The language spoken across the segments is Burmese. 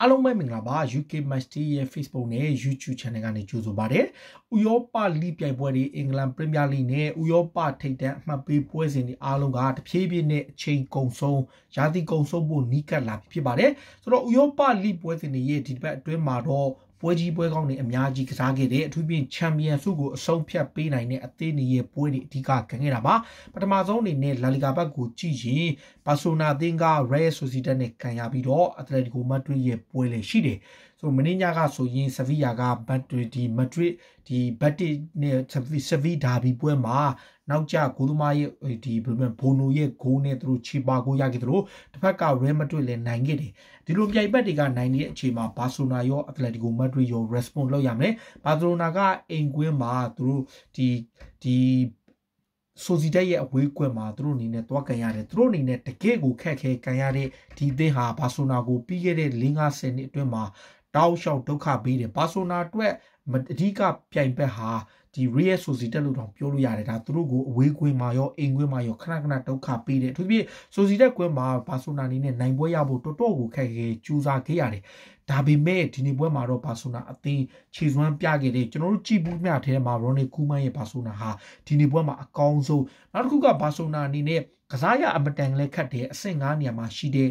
အားလုံးပဲမင်္ဂလာပါ UK Master ရဲ့ Facebook နဲ့ YouTube Channel ကနေကြိုဆိုပါရစေ။ဥရောပလိပြိုင်ပွဲတွေအင်္ဂလန်ပရီးမီယာလိနဲ့ဥရောပထိပ်တန်းအမှတ်ပေးပွဲစဉ်တွေအားလုံးကတဖြည်းဖြည်းနဲ့အချိန်ကုန်ဆုံးရာသီကုန်ဆုံးဖို့နီးကပ်လာဖြစ်ပါတယ်။ဆိုတော့ဥရောပလိပွဲစဉ်တွေရဲ့ဒီတစ်ပတ်အတွင်းမှာတော့ပွဲကြီးပွဲကောင်းတွေအများကြီးကစားခဲ့တယ်အထူးဖြင့်ချန်ပီယံဆုကိုအဆုံးဖြတ်ပေးနိုင်တဲ့အသေးနေရဲ့ပွဲတွေအဓိကခံခဲ့တာပါပထမဆုံးအနေနဲ့လာလီဂါဘက်ကိုကြည့်ရင်ဘာဆိုနာအသင်းက Real Sociedad နဲ့ခံရပြီးတော့ Atletico Madrid ရဲ့ပွဲလည်းရှိတယ်ဆိုမင်းညကဆိုရင်ဆဗီယာကဘတ်ဒီမက်ဒရစ်ဒီဘတ်တစ်နဲ့ဆဗီဒါဘီပွဲမှာနောက်ကျဂိုးသမားရဲ့ဒီဘယ်မှာဘိုနိုရဲ့ဂိုးနဲ့သူတို့ချေပါကိုရခဲ့တယ်လို့တစ်ဖက်ကရဲမက်ဒရစ်လည်းနိုင်ခဲ့တယ်ဒီလိုပြိုင်ဘက်တွေကနိုင်တဲ့အချိန်မှာဘာဆိုနာရောအက်တလက်တီကိုမက်ဒရစ်ရော response လုပ်ရမယ်ဘာဆိုနာကအိမ်ကွင်းမှာသူတို့ဒီဒီဆိုစီတက်ရဲ့အဝေးကွက်မှာသူတို့အနေနဲ့တွားကန်ရတယ်သူတို့အနေနဲ့တကယ့်ကိုခက်ခဲကန်ရတဲ့ဒီသင်းဟာဘာဆိုနာကိုပြီးခဲ့တဲ့50နှစ်အတွင်းမှာတောက်လျှောက်ဒုက္ခပေးတယ်ဘာဆိုနာအတွက်အဓိကပြိုင်ဘက်ဟာဒီ Real Sociedad လို့တောင်ပြောလို့ရတယ်ဒါသူတို့ကိုအဝေးကွင်းမှာရောအိမ်ကွင်းမှာရောခဏခဏဒုက္ခပေးတယ်အထူးသဖြင့် Sociedad ကွင်းမှာ Barcelona အနေနဲ့နိုင်ပွဲရဖို့တော်တော်ကိုခက်ခဲကြိုးစားခဲ့ရတယ်ဒါပေမဲ့ဒီနေ့ပွဲမှာတော့ Barcelona အသင်းခြေစွမ်းပြခဲ့တယ်ကျွန်တော်တို့ကြည့်ဘူးမြထဲမှာ Ronnie Koeman ရဲ့ Barcelona ဟာဒီနေ့ပွဲမှာအကောင်းဆုံးနောက်တစ်ခုက Barcelona အနေနဲ့ကစားရအမတန်လည်းခတ်တယ်အဆင့်၅နေရာမှာရှိတဲ့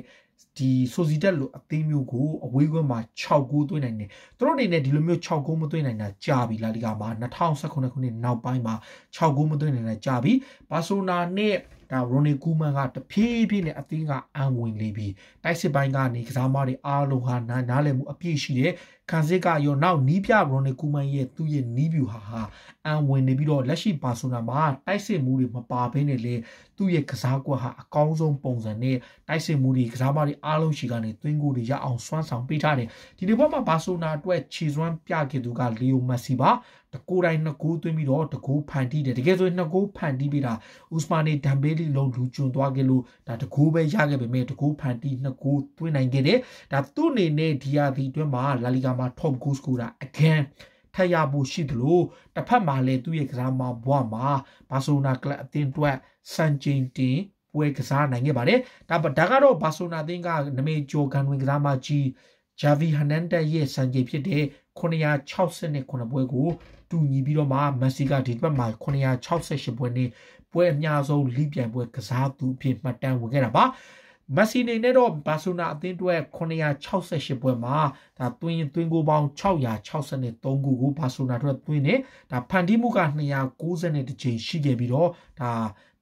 ဒီဆိုစီတက်လိုအသေးမျိုးကိုအဝေးကွင်းမှာ6ဂိုးသွင်းနိုင်တယ်သူတို့အနေနဲ့ဒီလိုမျိုး6ဂိုးမသွင်းနိုင်တာကြာပြီလာလီဂါမှာ2019ခုနှစ်နောက်ပိုင်းမှာ6ဂိုးမသွင်းနိုင်တာကြာပြီဘာဆိုနာနဲ့ဒါရိုနီကူမန်ကတဖြည်းဖြည်းနဲ့အသင်းကအံဝင်နေပြီးတိုက်စစ်ပိုင်းကနေကစားမတွေအားလုံးဟာနားလည်မှုအပြည့်ရှိတဲ့ကန်စစ်ကရောနောက်နီးပြဘရွန်နီကူမန်ရဲ့သူ့ရဲ့နီးပြူဟာဟာအန်ဝင်နေပြီးတော့လက်ရှိဘာဆိုနာမှာတိုက်စစ်မှုတွေမပါဘဲနဲ့လေသူ့ရဲ့ကစားကွက်ဟာအကောင်းဆုံးပုံစံနဲ့တိုက်စစ်မှုတွေကစားမတွေအားလုံးရှိကနေသွင်းကိုတွေရအောင်စွမ်းဆောင်ပေးထားတယ်ဒီဒီဘောမှာဘာဆိုနာအတွက်ခြေစွမ်းပြခဲ့သူကလီယိုမက်ဆီပါတကိုယ်တိုင်နှစ်ကိုးသွင်းပြီးတော့တကိုးဖန်တီးတယ်တကယ်ဆိုရင်နှစ်ကိုးဖန်တီးပြီးတာဥစမာနီဒမ်ဘေလီလုံးလူကျွံသွားခဲ့လို့ဒါတကိုးပဲရခဲ့ပေမဲ့တကိုးဖန်တီးနှစ်ကိုးသွင်းနိုင်ခဲ့တယ်ဒါသူ့အနေနဲ့ဒီယာဒီအတွက်မှာလာလီဂါမှာ top goals ကိုတာအကန်ထပ်ရဖို့ရှိသလိုတစ်ဖက်မှာလည်းသူ့ရဲ့ကစားမဘွားမှာဘာဆိုနာကလပ်အသင်းအတွက်စံချိန်တင်ပွဲကစားနိုင်ခဲ့ပါတယ်ဒါပဒါကတော့ဘာဆိုနာအသင်းကနမေဂျိုဂန်ဝင်ကစားမကြီးဂျာဗီဟန်နန်တက်ရဲ့စံချိန်ဖြစ်တဲ့969ပွဲကိုတူညီပြီးတော့မှမက်ဆီကဒီဘက်မှာ968ပွဲနဲ့ပွဲအများဆုံးလိပြန်ပွဲကစားသူအဖြစ်မှတ်တမ်းဝင်ခဲ့တာပါမက်ဆီနေနဲ့တော့ဘာဆိုနာအသင်းတွဲ968ပွဲမှာဒါသွင်းသွင်းကိုပေါင်း663ခုကိုဘာဆိုနာတွဲသွင်းနေဒါဖန်တီးမှုက290ကြိမ်ရှိခဲ့ပြီးတော့ဒါ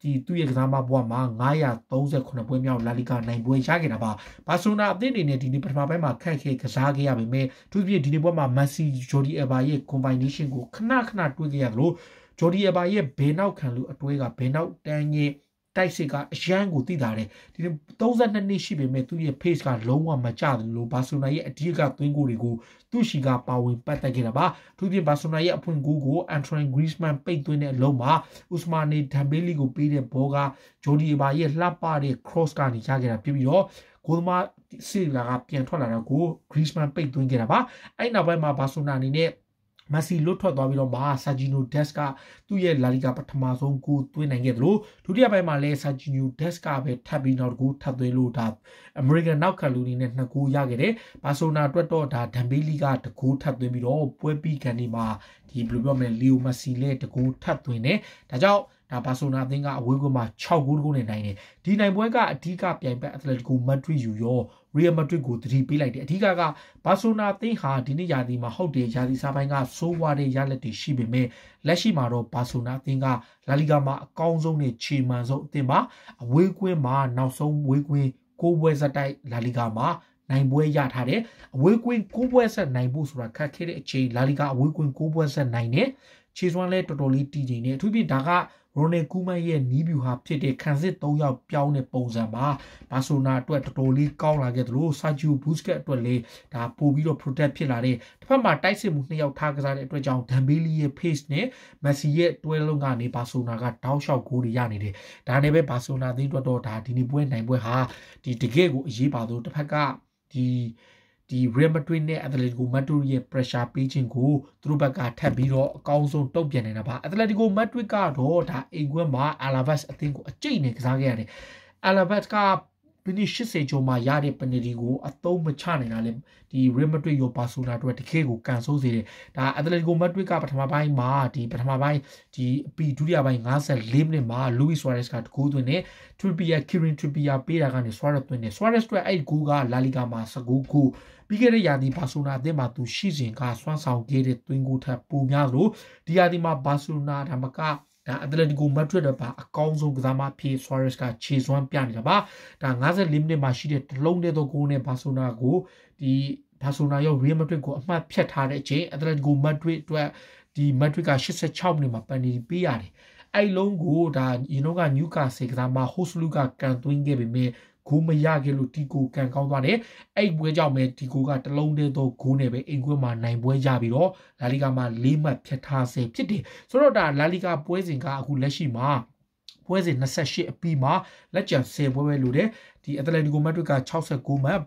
ဒီသူ့ရဲ့ကစားမဘွားမှာ938ပွဲမြောက်လာလီဂါနိုင်ပွဲရခဲ့တာပါဘာဆိုနာအသင်းတွေနဲ့ဒီနေ့ပထမပိုင်းမှာခက်ခဲကစားခဲ့ရပေမဲ့သူ့ပြည့်ဒီနေ့ပွဲမှာမက်ဆီဂျော်ဒီအဘာရဲ့ combination ကိုခဏခဏတွေ့ခဲ့ရသလိုဂျော်ဒီအဘာရဲ့ဘေနောက်ခံလူအတွဲကဘေနောက်တန်းရဲ့တိုက်စစ်ကအရန်ကိုတိတာတယ်ဒီ32နှစ်ရှိပေမဲ့သူ့ရဲ့ pace ကလုံးဝမကျသလိုဘာဆိုနာရဲ့အဓိကသွင်းကိုတွေကိုသူ့ရှိကပါဝင်ပတ်သက်ခဲ့တာပါသူပြင်ဘာဆိုနာရဲ့အဖွင့်ကိုကို Antoine Griezmann ပိတ်သွင်းတဲ့အလုံးမှာ Ousmane Dembele ကိုပေးတဲ့ဘောက Jordi Alba ရဲ့လှပတဲ့ cross ကနေရခဲ့တာဖြစ်ပြီးတော့ကိုသမားစီလာကပြန်ထွက်လာတော့ကို Griezmann ပိတ်သွင်းခဲ့တာပါအဲ့နောက်ပိုင်းမှာဘာဆိုနာအနေနဲ့မက်ဆီလွတ်ထွက်သွားပြီးတော့မှဆာဂျီနိုဒက်စ်ကသူ့ရဲ့လာလီဂါပထမဆုံးကိုသွင်းနိုင်ခဲ့သလိုဒုတိယပိုင်းမှာလည်းဆာဂျီနိုဒက်စ်ကပဲထပ်ပြီးနောက်တစ်ကိုထပ်သွင်းလို့ဒါအမေရိကန်နောက်ကလူနီနဲ့နှစ်ကိုရခဲ့တယ်ဘာဆိုနာအတွက်တော့ဒါဒမ်ဘေးလီကတကိုးထပ်သွင်းပြီးတော့ပွဲပြီးကန်ဒီမှာဒီဘယ်လိုပြောမလဲလီယိုမက်ဆီလည်းတကိုးထပ်သွင်းတယ်ဒါကြောင့်ဒါဘာဆိုနာအသင်းကအဝေးကွင်းမှာ6ဂိုးတကူနဲ့နိုင်တယ်ဒီနိုင်ပွဲကအဓိကပြိုင်ဘက်အက်တလက်တီကိုမက်ဒရစ်ယူရော Real Madrid ကိုတတိပေးလိုက်တယ်အဓိကက Barcelona သင်းဟာဒီနေ့ရာသီမှာဟုတ်တယ်ရာသီစားပိုင်းကစိုးဝါးတဲ့ရလဒ်တွေရှိပေမဲ့လက်ရှိမှာတော့ Barcelona သင်းက La Liga မှာအကောင်းဆုံးနဲ့ခြေမှန်ဆုံးအသင်းပါအဝေးကွင်းမှာနောက်ဆုံးဝေးကွင်း၉ပွဲဆက်တိုက် La Liga မှာနိုင်ပွဲရထားတယ်အဝေးကွင်း၉ပွဲဆက်နိုင်ဖို့ဆိုတာခက်ခဲတဲ့အချိန် La Liga အဝေးကွင်း၉ပွဲဆက်နိုင်တယ်ခြေစွမ်းလဲတော်တော်လေးတည်ကျင်နေအထူးဖြင့်ဒါကရိုနယ်ကူမန်ရဲ့နီးဗျူဟာဖြစ်တဲ့ခံစစ်၃ယောက်ပြောင်းတဲ့ပုံစံမှာဘာဆိုနာအတွက်တော်တော်လေးကောင်းလာခဲ့သလိုဆာဂျီယိုဘူးစကက်အတွက်လည်းဒါပိုပြီးတော့ protect ဖြစ်လာတဲ့တစ်ဖက်မှာတိုက်စစ်မှု၂ယောက်ထားကစားတဲ့အတွက်ကြောင့်ဒမ်ဘေလီရဲ့ pace နဲ့မက်ဆီရဲ့တွဲလုံးကနေဘာဆိုနာကတောက်လျှောက်ဂိုးတွေရနေတယ်ဒါနဲ့ပဲဘာဆိုနာသင်းအတွက်တော့ဒါဒီနေ့ပွဲနိုင်ပွဲဟာဒီတကယ့်ကိုအရေးပါဆုံးတစ်ဖက်ကဒီဒီ Real Madrid နဲ့ Atletico Madrid ရဲ့ pressure ပေးခြင်းကိုသူတို့ဘက်ကထပ်ပြီးတော့အကောင်းဆုံးတုံ့ပြန်နေတာပါ Atletico Madrid ကတော့ဒါအိမ်ကွင်းမှာ Alaves အသင်းကိုအကျိတ်နဲ့ကစားခဲ့ရတယ် Alaves ကမိနစ်80ကျော်မှရတဲ့ပနတီကိုအသုံးမချနိုင်တာလေဒီ Real Madrid ရော Barcelona တို့တကယ်ကိုကန်ဆိုးစေတယ်ဒါ Atletico Madrid ကပထမပိုင်းမှာဒီပထမပိုင်းဒီအပီဒုတိယပိုင်း54မိနစ်မှာ Luis Suarez ကတကူးသွင်းတယ် Trippier Kieran Trippier ပေးတာကနေ Suarez သွင်းတယ် Suarez တွက်အဲ့ဂိုးက La Liga မှာ19ဂိုးပြီးခဲ့တဲ့ရာသီ Barcelona အသင်းမှာသူရှိစဉ်ကစွမ်းဆောင်ခဲ့တဲ့သွင်းဂိုးထက်ပိုများလို့ဒီရာသီမှာ Barcelona ဒါမှမဟုတ်ဒါအက်တလက်တီကိုမက်ဒရစ်တော့ပါအကောင်းဆုံးကစားမဖြစ်ဆွာရက်စ်ကခြေစွမ်းပြနေတာပါဒါ54မိနစ်မှာရှိတဲ့တလုံးတည်းသောဂိုးနဲ့ဘာဆိုနာကိုဒီဘာဆိုနာရောရီယယ်မက်ဒရစ်ကိုအမှတ်ဖြတ်ထားတဲ့အချိန်အက်တလက်တီကိုမက်ဒရစ်အတွက်ဒီမက်ဒရစ်က86မိနစ်မှာပန်နီပေးရတယ်အဲ့လုံးကိုဒါယင်းတို့ကနျူကာဆယ်ကစားမဟိုစလူကကန်သွင်းခဲ့ပေမဲ့ဂိုးမရခဲ့လို့တီကိုကန်ကောင်းသွားတယ်အဲ့ပွဲကြောင့်ပဲတီကိုကတလုံးတည်းသောဂိုးနဲ့ပဲအိမ်ကွင်းမှာနိုင်ပွဲရပြီးတော့လာလီဂါမှာ၄မှတ်ဖြတ်ထားဆဲဖြစ်တယ်ဆိုတော့ဒါလာလီဂါပွဲစဉ်ကအခုလက်ရှိမှာပွဲစဉ်28အပြီးမှာလက်ကျန်10ပွဲပဲလိုတယ်ဒီအက်တလက်တီကိုမက်ဒရစ်က69မှတ်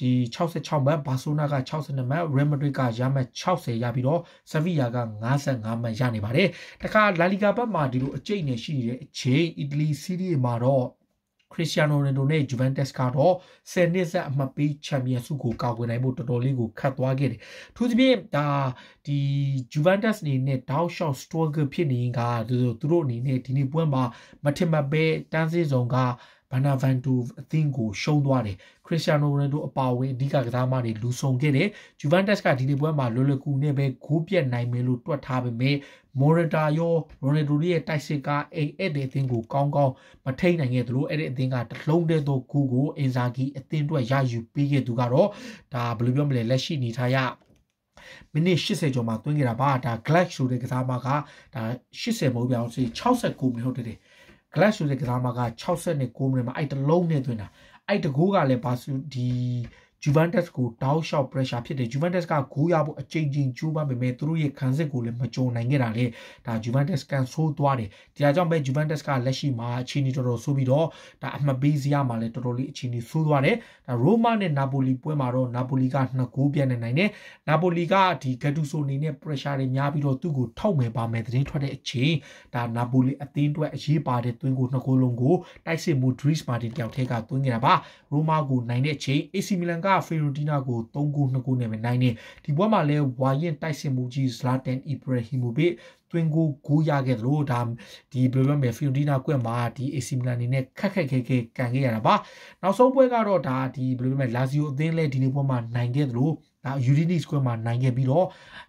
ဒီ66မှတ်ဘာဆိုနာက62မှတ်ရယ်မဒရစ်ကရမှတ်60ရပြီးတော့ဆဗီယာက55မှတ်ရနေပါတယ်တခါလာလီဂါဘက်မှာဒီလိုအကျိတ်နဲ့ရှိနေတဲ့အချိန်အီတလီစီးရီးမှာတော့ခရစ္စတီယာနိုရိုနယ်ဒိုနဲ့ဂျူဗန်တက်စ်ကတော့10နှစ်ဆက်အမှတ်ပေးချန်ပီယံဆုကိုကာကွယ်နိုင်ဖို့တော်တော်လေးကိုခတ်သွားခဲ့တယ်။ထူးသဖြင့်ဒါဒီဂျူဗန်တက်စ်အနေနဲ့တောက်လျှောက်စတောဂယ်ဖြစ်နေရင်ကသူတို့အနေနဲ့ဒီနေ့ပွဲမှာမထင်မှတ်ပဲတန်းစေးစုံကဘန်နာဗန်တူအသင်းကိုရှုံးသွားတယ်ခရစ္စတီယာနိုရိုနယ်ဒိုအပါအဝင်အဓိကကစားသမားတွေလူဆုံခဲ့တယ်ဂျူဗန်တက်စ်ကဒီဒီပွဲမှာလွယ်လွယ်ကူနဲ့ပဲဂိုးပြတ်နိုင်မယ်လို့တွက်ထားပေမဲ့မော်ရတာရောရိုနယ်ဒိုရဲ့တိုက်စစ်ကအိမ်အဲ့တဲ့အသင်းကိုကောင်းကောင်းမထိန်နိုင်ခဲ့သလိုအဲ့တဲ့အသင်းကတလုံးတည်းသောဂိုးကိုအင်ဇာဂီအသင်းအတွက်ရယူပေးခဲ့သူကတော့ဒါဘယ်လိုပြောမလဲလက်ရှိအနေထားရမိနစ်80ကျော်မှတွင်းခဲ့တာပါဒါ Glax ဆိုတဲ့ကစားသမားကဒါ80မဟုတ်ပြောင်းစီ69မိနစ်ဟုတ်တယ်ဂလက်ရှူတဲ့ကစားမက69မိနစ်မှာအဲ့တလုံးနဲ့သွင်းတာအဲ့တကူးကလည်းဘာစုဒီ Juventus ကိုတောက်လျှောက် pressure ဖြစ်တယ် Juventus ကဂိုးရဖို့အကြိမ်ကြိမ်ကြိုးပမ်းပေမဲ့သူတို့ရဲ့ခံစစ်ကိုလည်းမကြုံနိုင်ခဲ့တာလေဒါ Juventus ကန်ဆိုးသွားတယ်ဒါကြောင့်ပဲ Juventus ကလက်ရှိမှာအခြေအနေတော်တော်ဆိုးပြီးတော့ဒါအမှတ်ပေးစရာမှာလည်းတော်တော်လေးအခြေအနေဆိုးသွားတယ်ဒါ Roma နဲ့ Napoli ပွဲမှာတော့ Napoli ကနှစ်ဂိုးပြန်နေနိုင်တယ် Napoli ကဒီ Gattuso အနေနဲ့ pressure တွေများပြီးတော့သူ့ကိုထောက်မယ်ပါမယ်သတင်းထွက်တဲ့အချိန်ဒါ Napoli အသင်းအတွက်အရေးပါတဲ့တွင်းကိုနှစ်ဂိုးလုံးကိုတိုက်စစ်မှု Dries Martin တယောက်ထဲကတွင်းနေတာပါ Roma ကိုနိုင်တဲ့အချိန် AC Milan ကဖေရိုဒီနာကို3ဂိုး2ဂိုးနဲ့ပဲနိုင်တယ်ဒီပွဲမှာလည်းဝါရင်တိုက်စစ်မှုကြီးဇလာတန်အီဘရာဟီမိုဗစ်တွင်ကိုဂိုးရခဲ့တယ်လို့ဒါဒီဘယ်လိုလဲဖေရိုဒီနာကွက်မှာဒီ AC မီလန်နေနဲ့ခက်ခက်ခဲခဲကန်ခဲ့ရတာပါနောက်ဆုံးပွဲကတော့ဒါဒီဘယ်လိုလဲလာဇီယိုအသင်းလဲဒီနေ့ပွဲမှာနိုင်ခဲ့တယ်လို့ဒါ Unity Square မှာနိုင်ခဲ့ပြီးတော့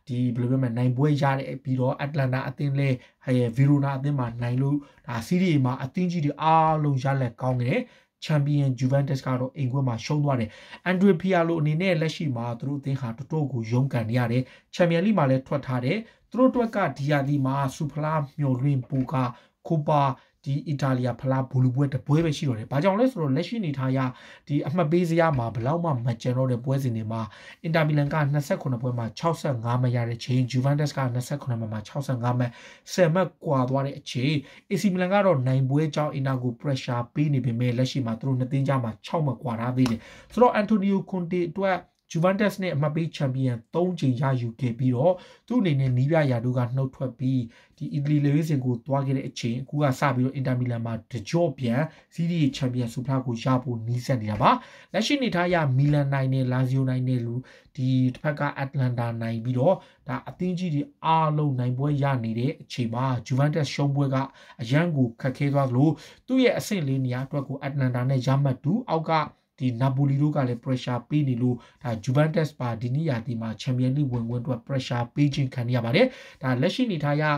ဒီဘယ်လိုပြောမလဲနိုင်ပွဲရတဲ့ပြီးတော့ Atlanta အသင်းလဲဟဲ့ Verona အသင်းမှာနိုင်လို့ဒါ Serie A မှာအသင်းကြီးတွေအားလုံးရလက်ကောင်းခဲ့ချန်ပီယံဂျူဗန်တက်စ်ကတော့အိမ်ခွဲမှာရှုံးသွားတယ်အန်ဒရီဖီယာလိုအနေနဲ့လက်ရှိမှာသူတို့အသင်းဟာတော်တော်ကိုရုန်းကန်နေရတယ်ချန်ပီယံလိမှာလည်းထွက်ထားတယ်သူတို့အတွက်ကဒီယာဒီမှာဆူဖလာမျော်လင့်ပူကကိုပါဒီအီတလီယာဖလားဘူလူပွဲတပွဲပဲရှိတော့တယ်။ဘာကြောင့်လဲဆိုတော့လက်ရှိနေထားရဒီအမှတ်ပေးစရာမှာဘလောက်မှမကျန်တော့တဲ့ပွဲစဉ်တွေမှာအင်တာမီလန်က28ပွဲမှာ65မှတ်ရတဲ့ချိန်ဂျူဗန်တက်စ်က28မှတ်မှာ65မှတ်10မှတ်ကွာသွားတဲ့အချိန်အေစီမီလန်ကတော့နိုင်ပွဲကြောင့်အင်တာကို pressure ပေးနေပေမဲ့လက်ရှိမှာသူတို့နှစ်သင်းကြားမှာ6မှတ်ကွာထားသေးတယ်။ဆိုတော့အန်တိုနီယိုကွန်တေအတွက်ဂျူဗန်တက်စ်နဲ့အမှတ်ပေးချန်ပီယံ၃ချိန်ရယူခဲ့ပြီးတော့သူ့အနေနဲ့နီးပြရာတို့ကနှုတ်ထွက်ပြီးဒီအီတလီလေဝေးစင်ကိုသွားခဲ့တဲ့အချိန်အခုကစပြီးတော့အင်တာမီလန်မှာတကြော့ပြန်စီးရီချန်ပီယံဆုဖလားကိုရဖို့နီးစပ်နေတာပါလက်ရှိနေထားရမီလန်နိုင်နဲ့လာဇီယိုနိုင်နဲ့လူဒီတစ်ဖက်ကအက်တလန်တာနိုင်ပြီးတော့ဒါအသင်းကြီးတွေအားလုံးနိုင်ပွဲရနေတဲ့အချိန်မှာဂျူဗန်တက်ရှုံးပွဲကအရန်ကိုခက်ခဲသွားလို့သူ့ရဲ့အဆင့်လေးနေရာအတွက်ကိုအက်တလန်တာနဲ့ရမှတ်တူအောက်ကဒီနာပိုလီတို့ကလည်း pressure ပေးနေလို့ဒါ Juventus ပါဒီနေ့ရာသီမှာ Champions League ဝင်ခွင့်အတွက် pressure ပေးခြင်းခံရပါတယ်ဒါလက်ရှိနေထားရဒါ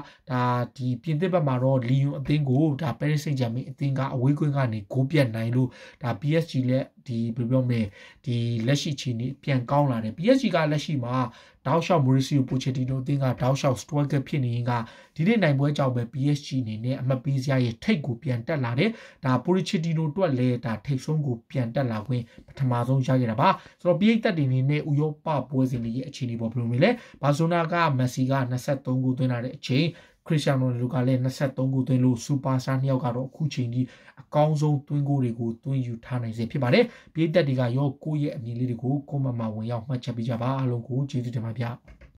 ဒီပြင်သစ်ဘက်မှာတော့ Lyon အသင်းကိုဒါ Paris Saint-Germain အသင်းကအဝေးကွင်းကနေဂိုးပြတ်နိုင်လို့ဒါ PSG လည်းဒီဘယ်လိုပြောမလဲဒီလက်ရှိချင်းနေပြန်ကောင်းလာတယ် PSG ကလက်ရှိမှာဒေါက်ရှောက်မိုရီစီယိုပိုချက်တီနိုအသင်းကဒေါက်ရှောက်စတွဲကဖြစ်နေရင်ကဒီနေ့နိုင်ပွဲကြောင့်ပဲ PSG အနေနဲ့အမှတ်ပေးစရာရဲ့ထိတ်ကိုပြန်တက်လာတယ်ဒါပိုချက်တီနိုအတွက်လည်းဒါထိတ်ဆုံးကိုပြန်တက်လာခွင့်ပထမဆုံးရခဲ့တာပါဆိုတော့ PSG တပ်တွေအနေနဲ့ဥရောပပွဲစဉ်တွေရဲ့အခြေအနေပေါ်ဘယ်လိုမျိုးလဲဘာဆိုနာကမက်ဆီက23ဂိုးသွင်းလာတဲ့အချိန်ခရစ်ယာနိုလူကလည်း23ဂိုးသွင်းလို့စူပါစတာနှစ်ယောက်ကတော့အခုချိန်ထိအကောင်းဆုံးသွင်းဂိုးတွေကိုသွင်းယူထားနိုင်စေဖြစ်ပါတယ်။ပြည်သက်တွေကရောကိုယ့်ရဲ့အမြင်လေးတွေကိုကိုမမဝင်ရောက်မှတ်ချက်ပေးကြပါအားလုံးကိုကျေးဇူးတင်ပါဗျာ။